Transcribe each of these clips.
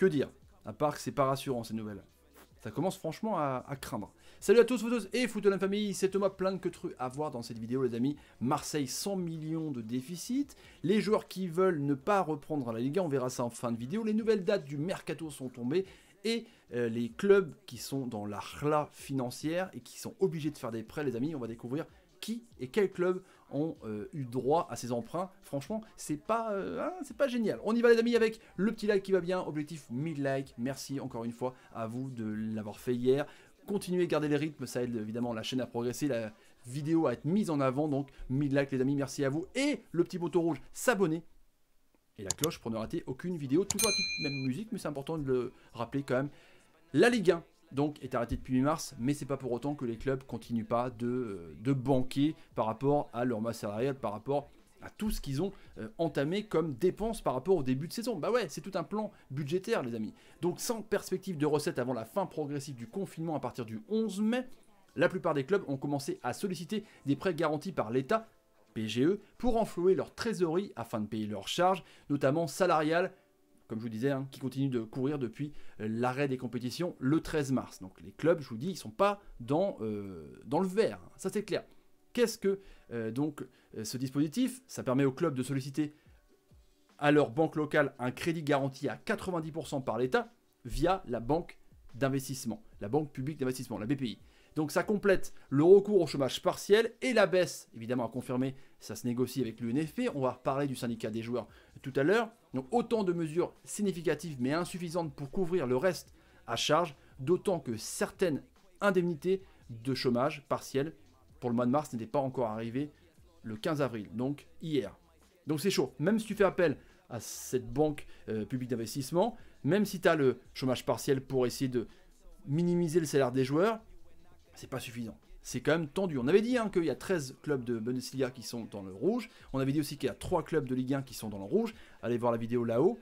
Que dire À part que c'est pas rassurant ces nouvelles. Ça commence franchement à, craindre. Salut à tous, photos et de la famille, c'est Thomas plein de que trucs à voir dans cette vidéo les amis. Marseille 100 millions de déficit, les joueurs qui veulent ne pas reprendre la Ligue on verra ça en fin de vidéo. Les nouvelles dates du mercato sont tombées et euh, les clubs qui sont dans la rla financière et qui sont obligés de faire des prêts les amis, on va découvrir qui et quel club ont euh, eu droit à ces emprunts. Franchement, c'est pas, euh, hein, c'est pas génial. On y va les amis avec le petit like qui va bien, objectif 1000 likes. Merci encore une fois à vous de l'avoir fait hier. Continuez, garder les rythmes, ça aide évidemment la chaîne à progresser, la vidéo à être mise en avant. Donc 1000 likes les amis, merci à vous. Et le petit bouton rouge, s'abonner. Et la cloche pour ne rater aucune vidéo. Toujours la petite même musique, mais c'est important de le rappeler quand même. La Ligue 1 donc est arrêté depuis mars, mais c'est pas pour autant que les clubs continuent pas euh, de, banquer par rapport à leur masse salariale, par rapport à tout ce qu'ils ont euh, entamé comme dépenses par rapport au début de saison. Bah ouais, c'est tout un plan budgétaire, les amis. Donc sans perspective de recettes avant la fin progressive du confinement à partir du 11 mai, la plupart des clubs ont commencé à solliciter des prêts garantis par l'État, PGE, pour enflouer leur trésorerie afin de payer leurs charges, notamment salariales, comme je vous disais, hein, qui continue de courir depuis euh, l'arrêt des compétitions le 13 mars. Donc les clubs, je vous dis, ils ne sont pas dans, euh, dans le vert, hein. ça c'est clair. Qu'est-ce que euh, donc ce dispositif Ça permet aux clubs de solliciter à leur banque locale un crédit garanti à 90% par l'État via la banque d'investissement, la banque publique d'investissement, la BPI. Donc ça complète le recours au chômage partiel et la baisse, évidemment à confirmer, ça se négocie avec l'UNFP, on va reparler du syndicat des joueurs tout à l'heure. Donc autant de mesures significatives mais insuffisantes pour couvrir le reste à charge, d'autant que certaines indemnités de chômage partiel pour le mois de mars n'étaient pas encore arrivées le 15 avril, donc hier. Donc c'est chaud, même si tu fais appel à cette banque euh, publique d'investissement, même si tu as le chômage partiel pour essayer de minimiser le salaire des joueurs, c'est pas suffisant. C'est quand même tendu. On avait dit hein, qu'il y a 13 clubs de Bundesliga qui sont dans le rouge. On avait dit aussi qu'il y a 3 clubs de Ligue 1 qui sont dans le rouge. Allez voir la vidéo là-haut.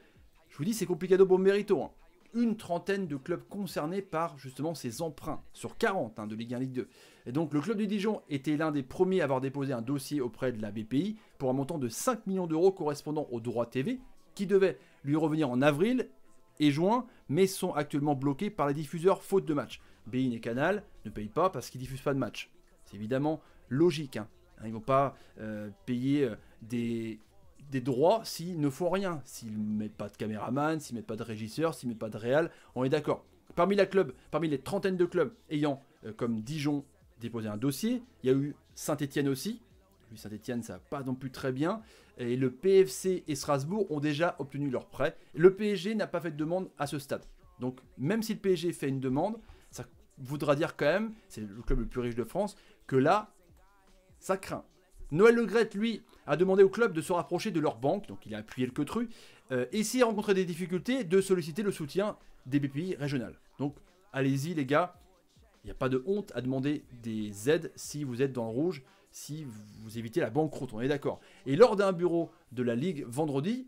Je vous dis, c'est complicado bon mérito. Hein. Une trentaine de clubs concernés par justement ces emprunts sur 40 hein, de Ligue 1 Ligue 2. Et donc le club du Dijon était l'un des premiers à avoir déposé un dossier auprès de la BPI pour un montant de 5 millions d'euros correspondant aux droits TV qui devait lui revenir en avril et juin, mais sont actuellement bloqués par les diffuseurs faute de match. Bein et Canal ne payent pas parce qu'ils diffusent pas de match. C'est évidemment logique. Hein. Hein, ils ne vont pas euh, payer euh, des, des droits s'ils ne font rien. S'ils ne mettent pas de caméraman, s'ils ne mettent pas de régisseur, s'ils ne mettent pas de réal, on est d'accord. Parmi, la club, parmi les trentaines de clubs ayant, euh, comme Dijon, déposé un dossier, il y a eu Saint-Etienne aussi. Saint-Etienne, ça va pas non plus très bien. Et le PFC et Strasbourg ont déjà obtenu leur prêt. Le PSG n'a pas fait de demande à ce stade. Donc, même si le PSG fait une demande, voudra dire quand même, c'est le club le plus riche de France, que là, ça craint. Noël Legrette, lui, a demandé au club de se rapprocher de leur banque, donc il a appuyé le queutru, euh, et s'il rencontrait des difficultés, de solliciter le soutien des BPI régionales. Donc allez-y les gars, il n'y a pas de honte à demander des aides si vous êtes dans le rouge, si vous évitez la banqueroute, on est d'accord. Et lors d'un bureau de la Ligue vendredi,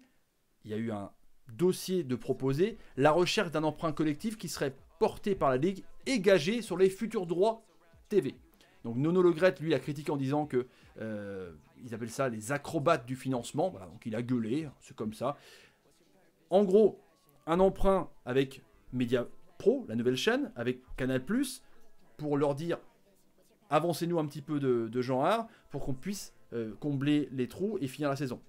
il y a eu un dossier de proposer la recherche d'un emprunt collectif qui serait porté par la Ligue et gagé sur les futurs droits TV. Donc Nono Le lui, a critiqué en disant que euh, ils appellent ça les acrobates du financement. donc il a gueulé, hein, c'est comme ça. En gros, un emprunt avec Media Pro, la nouvelle chaîne, avec Canal pour leur dire avancez-nous un petit peu de, de art pour qu'on puisse euh, combler les trous et finir la saison.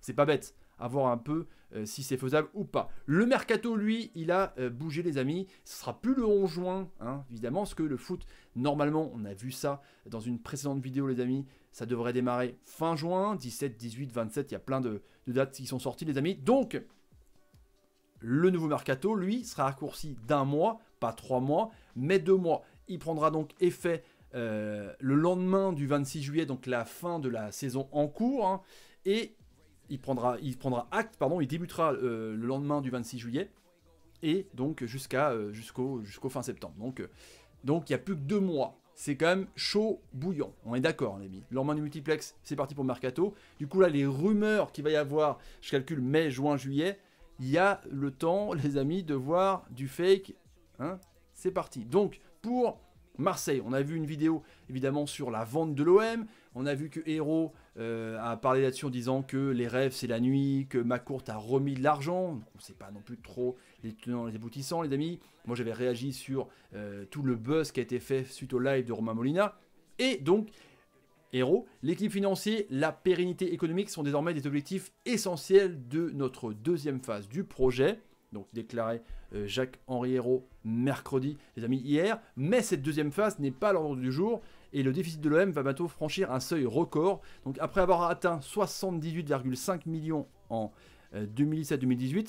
C'est pas bête. Avoir voir un peu euh, si c'est faisable ou pas. Le mercato, lui, il a euh, bougé, les amis. Ce sera plus le 11 juin, hein. évidemment, parce que le foot, normalement, on a vu ça dans une précédente vidéo, les amis. Ça devrait démarrer fin juin, 17, 18, 27. Il y a plein de, dates qui sont sorties, les amis. Donc, le nouveau mercato, lui, sera raccourci d'un mois, pas trois mois, mais deux mois. Il prendra donc effet euh, le lendemain du 26 juillet, donc la fin de la saison en cours. Hein. et il prendra, il prendra acte, pardon, il débutera euh, le lendemain du 26 juillet, et donc jusqu'à euh, jusqu'au jusqu'au fin septembre. Donc euh, donc il n'y a plus que deux mois. C'est quand même chaud bouillant. On est d'accord, les amis. Le lendemain du multiplex, c'est parti pour mercato. Du coup là, les rumeurs qu'il va y avoir, je calcule mai, juin, juillet, il y a le temps, les amis, de voir du fake. Hein c'est parti. Donc pour Marseille. On a vu une vidéo évidemment sur la vente de l'OM. On a vu que Hero euh, a parlé là-dessus en disant que les rêves c'est la nuit, que Macourt a remis de l'argent. On ne sait pas non plus trop les tenants, les aboutissants, les amis. Moi j'avais réagi sur euh, tout le buzz qui a été fait suite au live de Romain Molina. Et donc, Hero, l'équipe financière, la pérennité économique sont désormais des objectifs essentiels de notre deuxième phase du projet donc déclaré euh, Jacques Henri mercredi, les amis, hier. Mais cette deuxième phase n'est pas à l'ordre du jour et le déficit de l'OM va bientôt franchir un seuil record. Donc après avoir atteint 78,5 millions en 2017-2018, euh,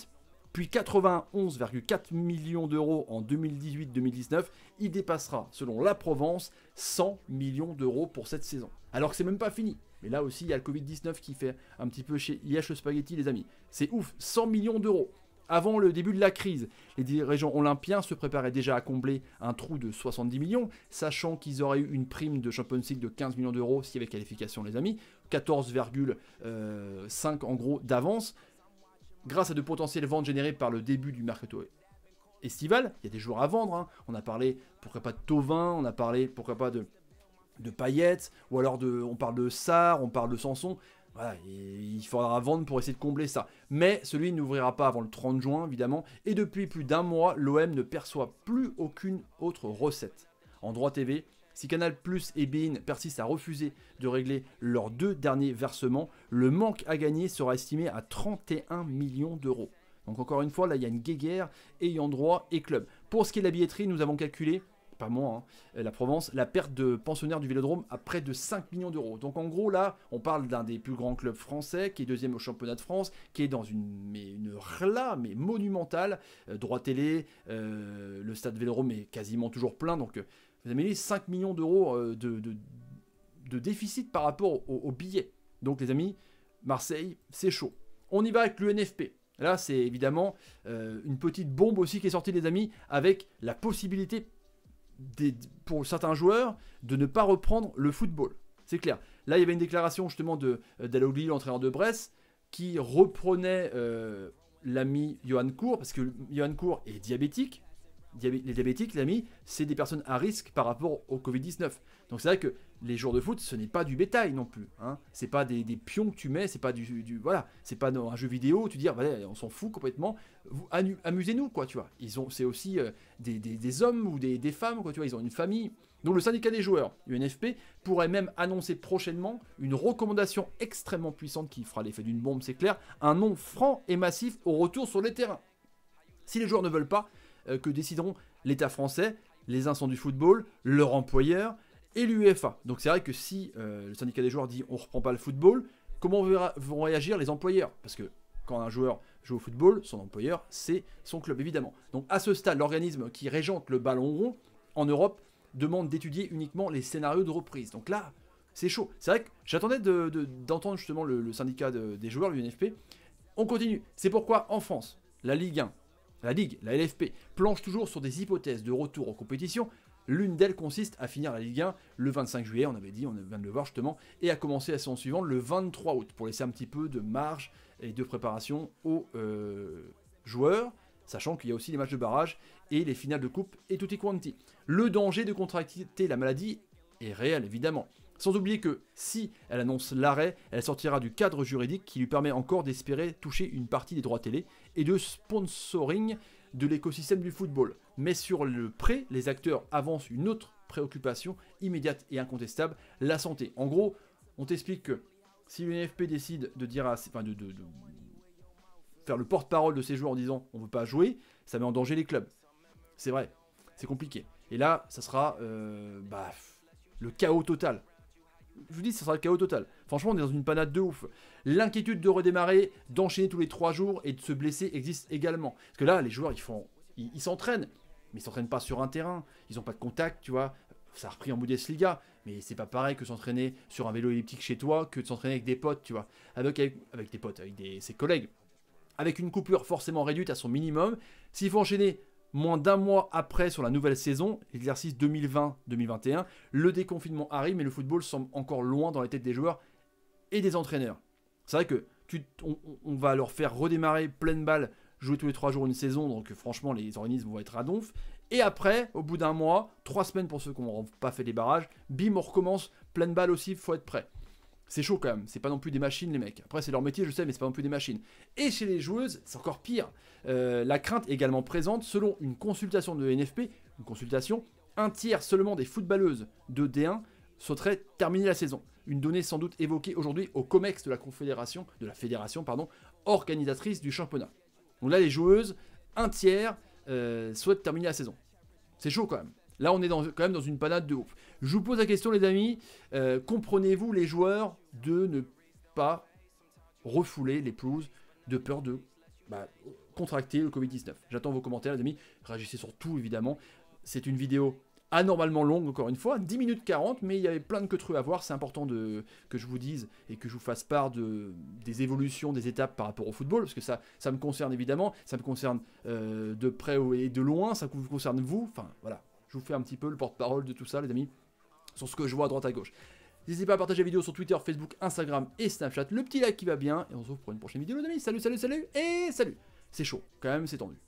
puis 91,4 millions d'euros en 2018-2019, il dépassera, selon La Provence, 100 millions d'euros pour cette saison. Alors que c'est même pas fini. Mais là aussi, il y a le Covid-19 qui fait un petit peu chez IH Spaghetti, les amis. C'est ouf, 100 millions d'euros. Avant le début de la crise, les dirigeants olympiens se préparaient déjà à combler un trou de 70 millions, sachant qu'ils auraient eu une prime de Champions League de 15 millions d'euros s'il y avait qualification, les amis, 14,5 euh, en gros d'avance. Grâce à de potentielles ventes générées par le début du mercato estival, il y a des joueurs à vendre. Hein. On a parlé, pourquoi pas, de Tovin, on a parlé, pourquoi pas, de de paillettes, ou alors de, on parle de Sar, on parle de Samson... Voilà, il, faudra vendre pour essayer de combler ça. Mais celui n'ouvrira pas avant le 30 juin, évidemment. Et depuis plus d'un mois, l'OM ne perçoit plus aucune autre recette. En droit TV, si Canal Plus et Bein persistent à refuser de régler leurs deux derniers versements, le manque à gagner sera estimé à 31 millions d'euros. Donc encore une fois, là, il y a une guéguerre ayant droit et club. Pour ce qui est de la billetterie, nous avons calculé pas moins, hein, euh, la Provence, la perte de pensionnaires du Vélodrome à près de 5 millions d'euros. Donc en gros, là, on parle d'un des plus grands clubs français, qui est deuxième au championnat de France, qui est dans une, mais une rla, mais monumentale. droite euh, droit télé, euh, le stade Vélodrome est quasiment toujours plein, donc vous avez 5 millions d'euros de, de, déficit par rapport aux au billets. Donc les amis, Marseille, c'est chaud. On y va avec l'UNFP. Là, c'est évidemment une petite bombe aussi qui est sortie, les amis, avec la possibilité pour certains joueurs de ne pas reprendre le football. C'est clair. Là, il y avait une déclaration justement de euh, l'entraîneur de Brest, qui reprenait euh, l'ami Johan Cour, parce que Johan Cour est diabétique, les diabétiques, l'ami, c'est des personnes à risque par rapport au Covid-19. Donc c'est vrai que les joueurs de foot, ce n'est pas du bétail non plus. Hein. C'est pas des, pions que tu mets, c'est pas du, du voilà, c'est pas un jeu vidéo où tu dis, ah, on s'en fout complètement. amusez-nous quoi, tu vois. Ils ont, c'est aussi euh, des, hommes ou des, femmes quoi, tu vois. Ils ont une famille. Donc le syndicat des joueurs, UNFP, pourrait même annoncer prochainement une recommandation extrêmement puissante qui fera l'effet d'une bombe, c'est clair, un nom franc et massif au retour sur les terrains. Si les joueurs ne veulent pas, euh, que décideront l'État français, les uns du football, leur employeur et l'UEFA. Donc c'est vrai que si euh, le syndicat des joueurs dit on reprend pas le football, comment vont réagir les employeurs Parce que quand un joueur joue au football, son employeur, c'est son club évidemment. Donc à ce stade, l'organisme qui régente le ballon rond en Europe demande d'étudier uniquement les scénarios de reprise. Donc là, c'est chaud. C'est vrai que j'attendais d'entendre justement le, syndicat des joueurs, l'UNFP. On continue. C'est pourquoi en France, la Ligue 1, la Ligue, la LFP, planche toujours sur des hypothèses de retour aux compétitions. L'une d'elles consiste à finir la Ligue 1 le 25 juillet, on avait dit, on vient de le voir justement, et à commencer la saison suivante le 23 août, pour laisser un petit peu de marge et de préparation aux euh, joueurs sachant qu'il y a aussi les matchs de barrage et les finales de coupe et tout est quanti. Le danger de contracter la maladie est réel évidemment. Sans oublier que si elle annonce l'arrêt, elle sortira du cadre juridique qui lui permet encore d'espérer toucher une partie des droits télé et de sponsoring de l'écosystème du football. Mais sur le prêt, les acteurs avancent une autre préoccupation immédiate et incontestable, la santé. En gros, on t'explique que si l'UNFP décide de dire à, enfin de, de, faire le porte-parole de ses joueurs en disant on veut pas jouer, ça met en danger les clubs. C'est vrai, c'est compliqué. Et là, ça sera euh, bah, le chaos total je vous dis, ce sera le chaos total. Franchement, on est dans une panade de ouf. L'inquiétude de redémarrer, d'enchaîner tous les 3 jours et de se blesser existe également. Parce que là, les joueurs, ils font, ils s'entraînent, mais ils s'entraînent pas sur un terrain. Ils n'ont pas de contact, tu vois. Ça a repris en Bundesliga, mais c'est pas pareil que s'entraîner sur un vélo elliptique chez toi que de s'entraîner avec des potes, tu vois. Avec, des potes, avec ses collègues. Avec une coupure forcément réduite à son minimum. S'il faut enchaîner Moins d'un mois après, sur la nouvelle saison, exercice 2020-2021, le déconfinement arrive, mais le football semble encore loin dans les têtes des joueurs et des entraîneurs. C'est vrai que tu, on, va leur faire redémarrer pleine balle, jouer tous les trois jours une saison, donc franchement, les organismes vont être à donf. Et après, au bout d'un mois, trois semaines pour ceux qui n'ont pas fait les barrages, bim, on recommence, pleine balle aussi, faut être prêt. C'est chaud quand même, c'est pas non plus des machines les mecs. Après c'est leur métier je sais mais c'est pas non plus des machines. Et chez les joueuses c'est encore pire. Euh, la crainte est également présente selon une consultation de NFP, une consultation, un tiers seulement des footballeuses de D1 souhaiteraient terminer la saison. Une donnée sans doute évoquée aujourd'hui au COMEX de la Confédération, de la Fédération, pardon, organisatrice du championnat. Donc là, les joueuses, un tiers euh, souhaitent terminer la saison. C'est chaud quand même. Là, on est quand même dans une panade de ouf. Je vous pose la question, les amis. Euh, comprenez-vous les joueurs de ne pas refouler les pelouses de peur de bah, contracter le Covid-19 J'attends vos commentaires, les amis. Réagissez sur tout, évidemment. C'est une vidéo anormalement longue, encore une fois, 10 minutes 40, mais il y avait plein de trucs à voir. C'est important de, que je vous dise et que je vous fasse part de, des évolutions, des étapes par rapport au football, parce que ça, ça me concerne évidemment, ça me concerne euh, de près et de loin, ça vous concerne vous. Enfin, voilà, je vous fais un petit peu le porte-parole de tout ça, les amis, sur ce que je vois à droite à gauche. N'hésitez pas à partager la vidéo sur Twitter, Facebook, Instagram et Snapchat. Le petit like qui va bien. Et on se retrouve pour une prochaine vidéo, les amis. Salut, salut, salut et salut. C'est chaud, quand même, c'est tendu.